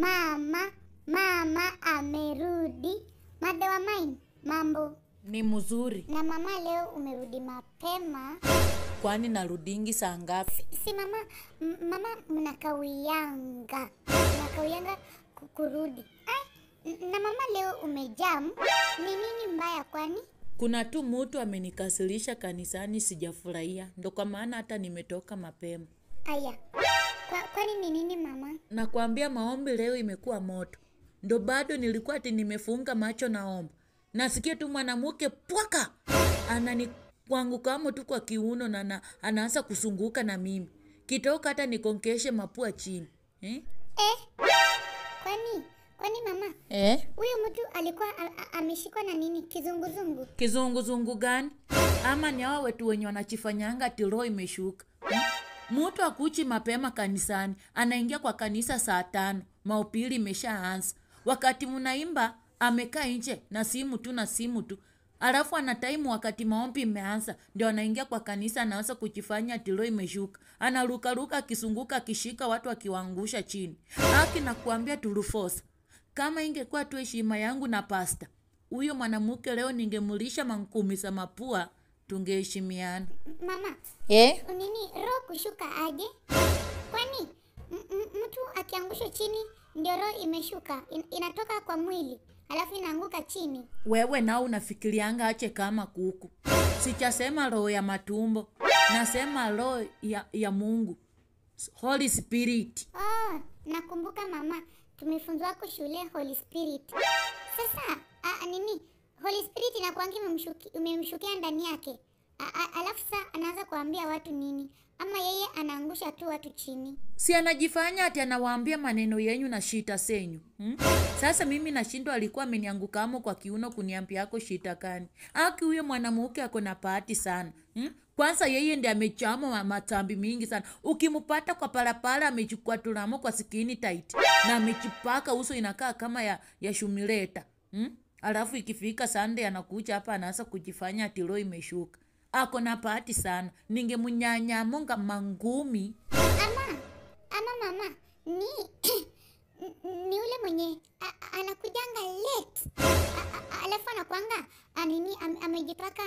mama, mama amerudi. Mada wa mambo ni mzuri. Na mama, leo umerudi mapema? Kwani narudingi saa ngapi? Si mama, mama mnakawianga, mnakawianga kurudi. Ai, na mama leo umejam, ni nini mbaya kwani? Kuna tu mutu amenikasirisha kanisani, sijafurahia, ndo kwa maana hata nimetoka mapema. Aya kwani kwa ni nini mama? Nakwambia maombi leo imekuwa moto, ndo bado nilikuwa ati nimefunga macho naomba, nasikia tu mwanamke pwaka anani kwangu kama tu kwa kiuno na, na anaanza kusunguka na mimi kitoka hata nikonkeshe mapua chini eh? Eh, kwani kwani mama eh? mtu alikuwa ameshikwa na nini? Kizunguzungu? Kizunguzungu gani? Ama ni hao wetu wenye wanachifanyanga tiro imeshuka Mutu akuchi mapema kanisani, anaingia kwa kanisa saa tano, maupili imeshaanza. Wakati munaimba amekaa nje na simu tu na simu tu, alafu ana taimu wakati maombi imeanza, ndio anaingia kwa kanisa, anaanza kujifanya tilo imeshuka, anarukaruka akizunguka akishika watu, akiwaangusha chini. Haki nakuambia tulufosa. Kama ingekuwa tu heshima yangu na pasta, huyo mwanamke leo ningemulisha mankumi za mapua tungeheshimiana mama eh? nini roho kushuka aje kwani mtu akiangushwa chini ndio roho imeshuka In, inatoka kwa mwili alafu inaanguka chini wewe nao unafikirianga ache kama kuku sichasema roho ya matumbo nasema roho ya, ya mungu holy spirit oh, nakumbuka mama tumefunzwa shule holy spirit sasa a, nini Holy Spirit inakuangi umemshukia ndani yake, alafu sasa anaanza kuambia watu nini? Ama yeye anaangusha tu watu chini? Si anajifanya ati anawaambia maneno yenyu na shita senyu hmm? Sasa mimi nashindwa, alikuwa ameniangukamo kwa kiuno kuniambia kuniambiako shita kani aki huyo mwanamke ako na bahati sana hmm? Kwanza yeye ndiye amechama matambi mingi sana. Ukimpata kwa parapara, amechukua tulamo kwa sikini tight na amechipaka uso, inakaa kama ya, ya shumileta hmm? alafu ikifika Sunday anakuja hapa anaanza kujifanya tiro imeshuka. Ako na bahati sana, ningemnyanyamonga mangumi. Ama ama mama ni ni ule mwenye anakujanga late alafu anakwanga anini am, amejipaka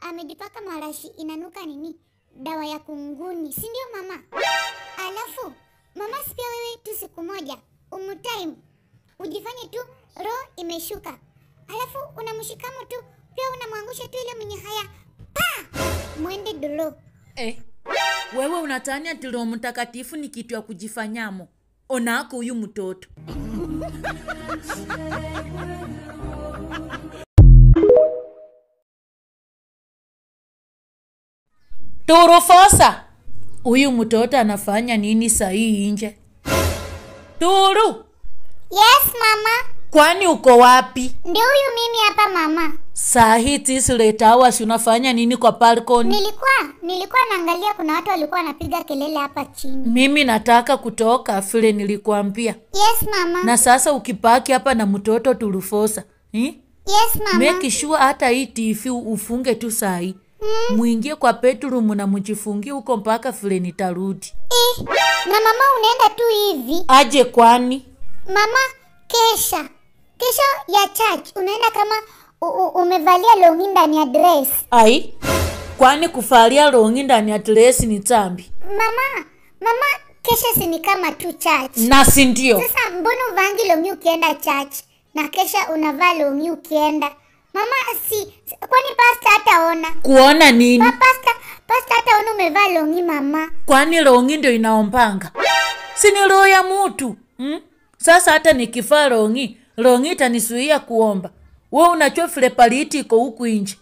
amejipaka marashi inanuka nini dawa ya kunguni, si ndio mama? Alafu mama, sipia wewe tu siku moja umutime ujifanye tu roho imeshuka, alafu unamshikamu tu pia unamwangusha tu ile mwenye haya pa mwende dulo. eh. Wewe unatani ati Roho Mtakatifu ni kitu ya kujifanyamo? Onako huyu mtoto turufosa huyu mtoto anafanya nini sahihi nje? Turu. Yes mama kwani uko wapi? Ndio huyu mimi hapa mama. Saa hii tisi late hours unafanya nini kwa balcony? Nilikuwa nilikuwa naangalia kuna watu walikuwa wanapiga kelele hapa chini. Mimi nataka kutoka vile nilikuambia. Yes mama. Na sasa ukipaki hapa na mtoto tulufosa Eh? Hm? Yes mama. Make sure hata hii TV ufunge tu saa hii. Mm. mwingie kwa bedroom na mjifungie huko mpaka vile nitarudi. Eh, na mama unaenda tu hivi? Aje kwani? Mama kesha kesho ya church unaenda kama umevalia longi ndani ya dress. Ai, kwani kuvalia longi ndani ya dress ni tambi? Mama, mama kesho si ni kama tu church. Na si ndio? Sasa mbona uvangi longi ukienda church na kesho unavaa longi ukienda? Mama si kwani pasta ataona Kuona nini? Pa, pasta pasta ataona umevaa longi mama. Kwani longi ndio inaompanga Si ni roho ya mutu. Hmm? Sasa hata nikivaa longi long'i tanisuia kuomba we unachofule paliti iko huku inji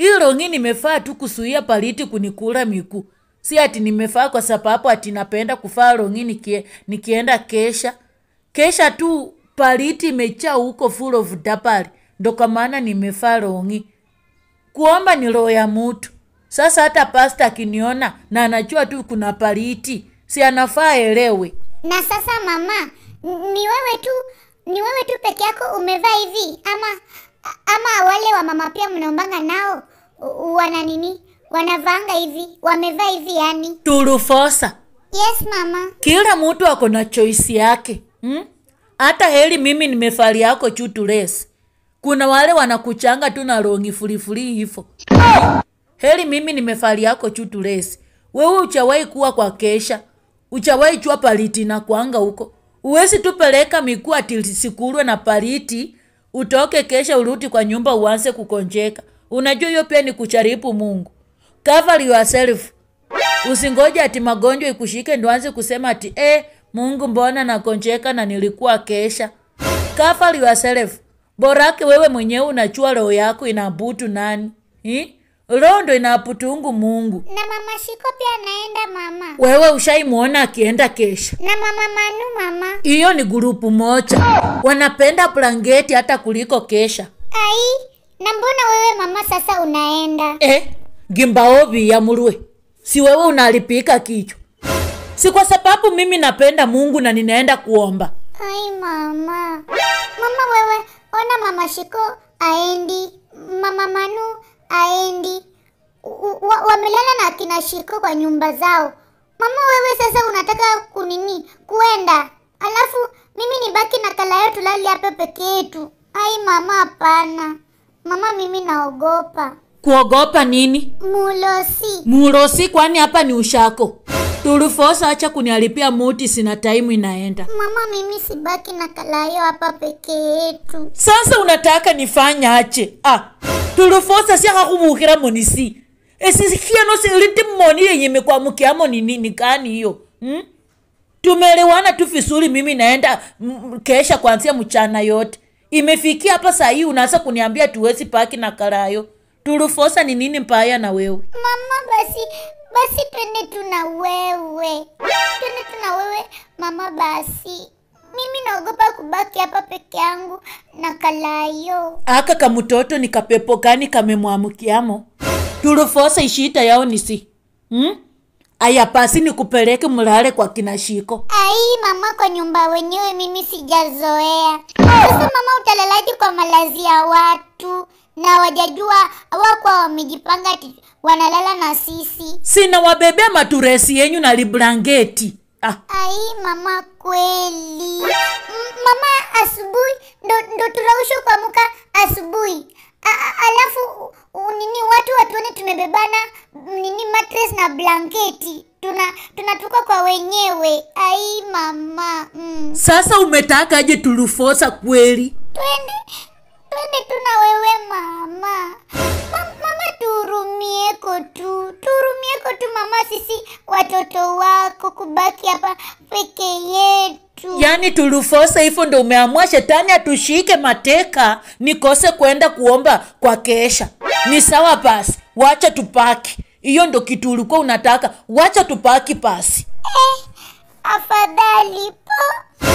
ii long'i nimefaa tu kusuia paliti kunikula miku si ati nimefaa kwa sababu ati napenda kufaa long'i nikie, nikienda kesha kesha tu paliti imecha huko full of dapali ndo kwa maana nimefaa long'i kuomba ni roho ya mutu sasa hata pasta akiniona na anajua tu kuna paliti si anafaa elewe na sasa mama ni wewe tu ni wewe tu peke yako umevaa hivi ama ama wale wa mama pia mnaombanga nao wana nini wanavanga hivi wamevaa hivi yani turufosa yes mama kila mtu ako na choisi yake hmm? hata hmm? heri mimi nimefali yako chutulesi kuna wale wanakuchanga tu na rongi fulifuli hifo heli mimi nimefali yako chutulesi wewe uchawahi kuwa kwa kesha uchawahi chua paliti na kwanga huko Uwezi tupeleka miguu ati sikulwe na pariti, utoke kesha uruti kwa nyumba uanze kukonjeka. Unajua hiyo pia ni kucharipu Mungu. Cover yourself. usingoja ati magonjwa ikushike ndio kusema ati eh, Mungu mbona nakonjeka na nilikuwa kesha. Cover yourself. Borake wewe mwenyewe unachua roho yako inabutu nani? Hi? Hm? roho inaputungu mungu na mama shiko pia naenda mama wewe ushaimwona akienda kesha na mama manu mama hiyo ni gurupu moja wanapenda blangeti hata kuliko kesha ai na mbona wewe mama sasa unaenda eh, gimbaovi ya murue si wewe unalipika kichwa si kwa sababu mimi napenda mungu na ninaenda kuomba ai mama mama wewe ona mama shiko aendi mama manu aendi, wamelala na akina Shiko kwa nyumba zao. Mama, wewe sasa unataka kunini kuenda, alafu mimi nibaki na Kalayo tulali hapa peke yetu? Ai mama, hapana mama, mimi naogopa. Kuogopa nini? Mulosi. Mulosi, kwani hapa ni ushako? tulifosa acha kunialipia muti, sina taimu inaenda. Mama, mimi sibaki na kalayo hapa peke yetu. Sasa unataka nifanya ache? Ah, tulifosa si hakubuhira monisi esisikia eh, nosi liti mmoni yenye imekuamkiamo ni nini kani hiyo hmm? tumelewana tu fisuri mimi naenda mm, mm, kesha kuanzia mchana yote. Imefikia hapa saa hii unaanza kuniambia tuwezi paki na kalayo. Turufosa ni nini mbaya na wewe? Mama basi basi twende tu na wewe, twende tu na wewe mama. Basi mimi naogopa kubaki hapa peke yangu na Kalayo. Aka kamutoto ni kapepo gani kamemwamkiamo? tulufose ishita yao nisi hmm? Aya pasi nikupeleke mulale kwa kina Shiko. Ai mama, kwa nyumba wenyewe mimi sijazoea. Sasa mama, utalalaje kwa malazi ya watu? na wajajua wako wamejipanga wanalala na sisi sina wabebea maturesi yenyu na liblangeti ah. ai mama kweli M- mama asubuhi ndo, ndo turausha kuamuka asubuhi alafu nini watu watuone tumebebana nini matres na blanketi tuna tunatuka kwa wenyewe ai mama mm. sasa umetakaje tulufosa kweli twende Twende tu na wewe mama. Mama, mama tuhurumieko tu, tuhurumieko tu mama, sisi watoto wako kubaki hapa peke yetu. Yaani tulufosa hivyo, ndo umeamua shetani atushike mateka nikose kwenda kuomba kwa kesha? Ni sawa basi, wacha tupaki. Hiyo ndo kitu ulikuwa unataka? Wacha tupaki basi. Eh, afadhali po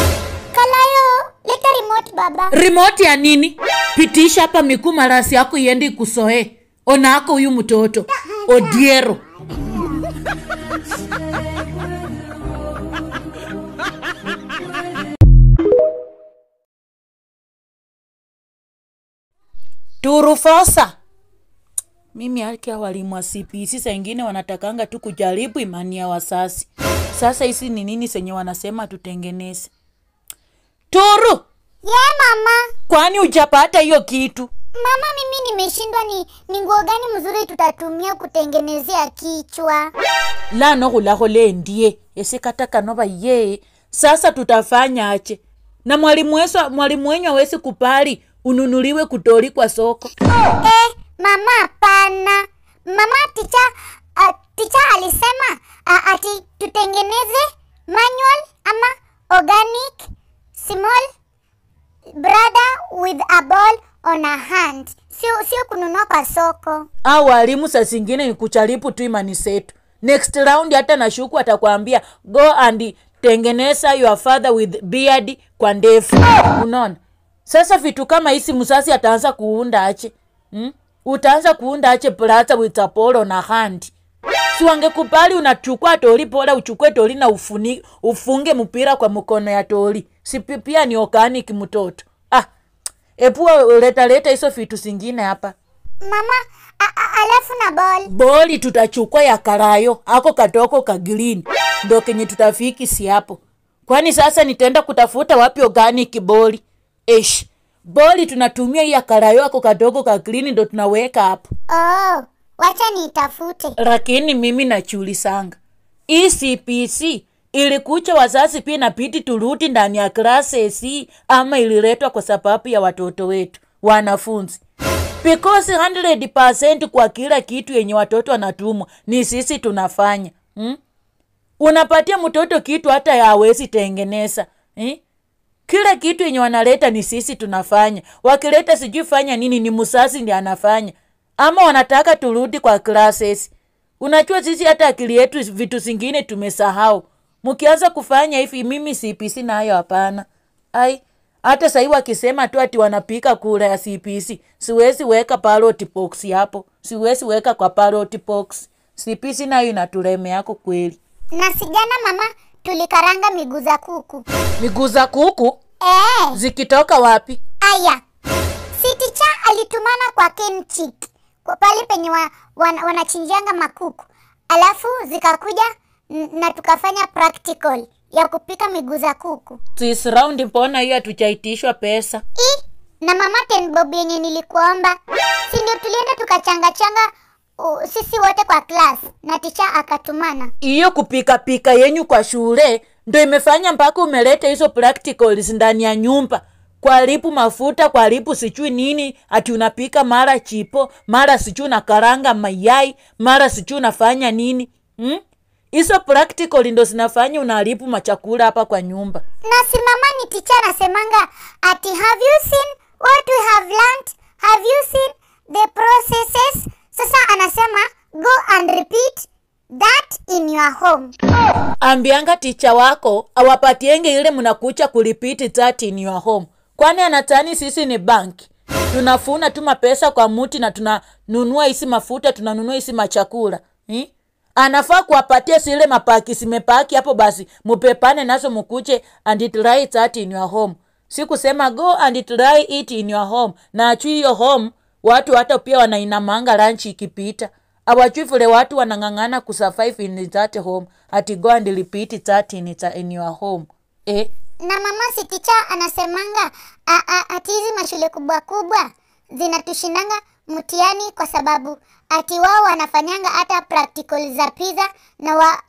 Kalayo, leta remote baba. Remote ya nini? Pitisha hapa mikuu marasi yako iende ikusoe. Ona yako huyu mtoto. Odiero. Turufosa. Mimi haki walimu wa CPC saa ingine wanatakanga tu kujaribu imani ya wasasi. Sasa hisi ni nini senye wanasema tutengeneze? Turu. Yeah, mama. Kwani hujapata hiyo kitu? Mama, mimi nimeshindwa ni, ni nguo gani mzuri tutatumia kutengenezea kichwa. Lano khulakho lendie esekatakano ye sasa tutafanya ache na mwalimu wesu mwalimu wenyu awesi kupali ununuliwe kutoli kwa soko. Eh, mama pana Mama ticha, uh, ticha alisema uh, ati tutengeneze ball on a hand, sio sio kununua kwa soko. Au walimu saa zingine ni kuchalipu tu imani setu Next round hata nashuku atakwambia go and tengeneza your father with beard kwa ndefu. oh! Unaona? Sasa vitu kama hizi msasi ataanza kuunda ache. Hmm? Utaanza kuunda ache plata with a ball on a hand. Si wangekubali unachukua toli pola uchukue toli na ufuni, ufunge mpira kwa mkono ya toli sipipia ni okani kimtoto epua letaleta hizo vitu zingine hapa mama a -a alafu na boli boli tutachukua ya karayo ako katoko ka green ndo kenye tutafikisi hapo kwani sasa nitaenda kutafuta wapi organic boli esh boli tunatumia hii ya karayo ako kadogo ka green ndo tunaweka hapo oh, wacha nitafute lakini mimi sanga ecpc ili kucha wazazi pia napiti turuti ndani ya classes ama ililetwa kwa sababu ya watoto wetu wanafunzi because 100% kwa kila kitu yenye watoto wanatumwa ni sisi tunafanya hmm? unapatia mtoto kitu hata hawezi tengeneza hmm? kila kitu yenye wanaleta ni sisi tunafanya wakileta sijui fanya nini ni msasi ndi anafanya ama wanataka turudi kwa classes unachua sisi hata akili yetu vitu zingine tumesahau mkianza kufanya hivi mimi cpc nayo hapana ai hata sasa hivi wakisema tu ati wanapika kura ya cpc siwezi weka paroti box hapo siwezi weka kwa paroti box cpc nayo inatuleme yako kweli na sijana mama tulikaranga miguu za kuku miguu za kuku Eh. zikitoka wapi aya siticha alitumana kwa kenchik pale penye wa, wan, wanachinjianga makuku alafu zikakuja na tukafanya practical ya kupika miguu za kuku sis round mpona hiyo hatujaitishwa pesa I, na mama tenbob yenye nilikuomba si ndio tulienda tukachangachanga uh, sisi wote kwa klas na ticha akatumana hiyo kupikapika yenyu kwa shule ndo imefanya mpaka umeleta hizo practicals ndani ya nyumba kwaripu mafuta kwaripu sichui nini ati unapika mara chipo mara sichui karanga mayai mara sichui unafanya nini hmm? hizo practical ndo zinafanya unaharibu machakula hapa kwa nyumba. Na si ni ticha nasemanga ati have you seen what we have learnt? Have you seen the processes? Sasa anasema go and repeat that in your home. Ambianga ticha wako awapatienge ile mnakucha kurepeat that in your home, kwani anatani sisi ni bank tunafuna tu mapesa kwa muti na tunanunua isi mafuta tunanunua isi machakula hmm? anafaa kuwapatia sile mapaki simepaki hapo basi mupepane nazo mukuche and it try at in your home si kusema go and it try it in your home na achui hiyo home watu hata pia wanainamanga lanchi ikipita awachui vile watu wanang'ang'ana kusurvive in that home ati go and repeat that in, it, in your home eh? na mama siticha anasemanga ah, ah, ati hizi mashule kubwa kubwa zinatushindanga mtiani kwa sababu ati wao wanafanyanga hata practical za pizza na wa,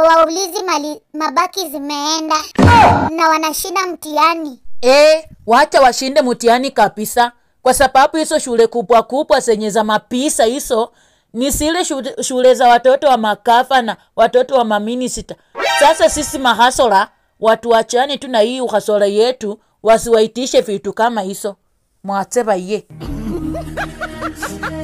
uh, mali mabaki zimeenda ah! na wanashinda mtihani. E, wacha washinde mtihani kabisa, kwa sababu hizo shule kubwa kubwa zenye za mapisa hizo ni zile shule za watoto wa na watoto wa maminista. Sasa sisi mahasola watu wachane tu na hii uhasora yetu, wasiwaitishe vitu kama hizo, mwache baiye Ha ha ha.